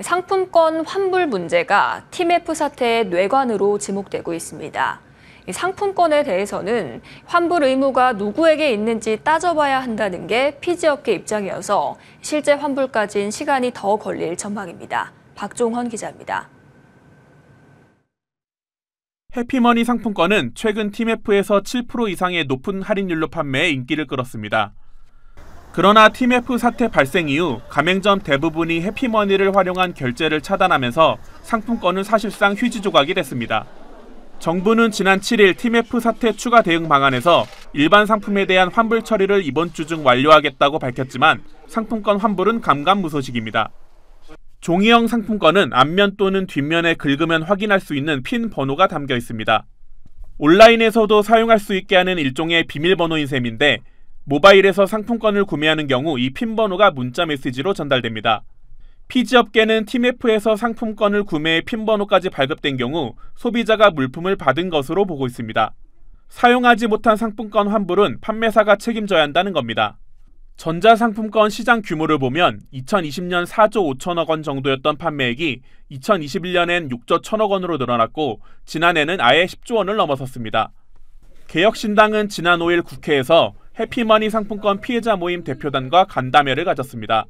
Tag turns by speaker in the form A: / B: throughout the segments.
A: 상품권 환불 문제가 TMF 사태의 뇌관으로 지목되고 있습니다. 상품권에 대해서는 환불 의무가 누구에게 있는지 따져봐야 한다는 게 피지업계 입장이어서 실제 환불까지는 시간이 더 걸릴 전망입니다. 박종헌 기자입니다.
B: 해피머니 상품권은 최근 팀F에서 7% 이상의 높은 할인율로 판매해 인기를 끌었습니다. 그러나 TMF 사태 발생 이후 가맹점 대부분이 해피머니를 활용한 결제를 차단하면서 상품권은 사실상 휴지 조각이 됐습니다. 정부는 지난 7일 TMF 사태 추가 대응 방안에서 일반 상품에 대한 환불 처리를 이번 주 중 완료하겠다고 밝혔지만 상품권 환불은 감감무소식입니다. 종이형 상품권은 앞면 또는 뒷면에 긁으면 확인할 수 있는 핀 번호가 담겨 있습니다. 온라인에서도 사용할 수 있게 하는 일종의 비밀번호인 셈인데 모바일에서 상품권을 구매하는 경우 이핀 번호가 문자 메시지로 전달됩니다. 피지업계는 팀F에서 상품권을 구매해 핀 번호까지 발급된 경우 소비자가 물품을 받은 것으로 보고 있습니다. 사용하지 못한 상품권 환불은 판매사가 책임져야 한다는 겁니다. 전자상품권 시장 규모를 보면 2020년 4조 5천억 원 정도였던 판매액이 2021년엔 6조 1천억 원으로 늘어났고 지난해는 아예 10조 원을 넘어섰습니다. 개혁신당은 지난 5일 국회에서 해피머니 상품권 피해자 모임 대표단과 간담회를 가졌습니다.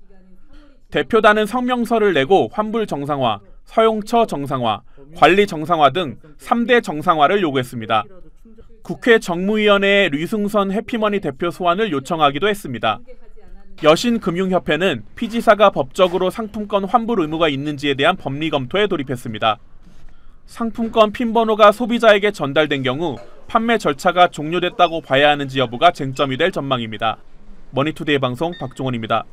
B: 대표단은 성명서를 내고 환불 정상화, 서용처 정상화, 관리 정상화 등 3대 정상화를 요구했습니다. 국회 정무위원회의 류승선 해피머니 대표 소환을 요청하기도 했습니다. 여신금융협회는 피지사가 법적으로 상품권 환불 의무가 있는지에 대한 법리 검토에 돌입했습니다. 상품권 핀번호가 소비자에게 전달된 경우 판매 절차가 종료됐다고 봐야 하는지 여부가 쟁점이 될 전망입니다. 머니투데이 방송 박종원입니다.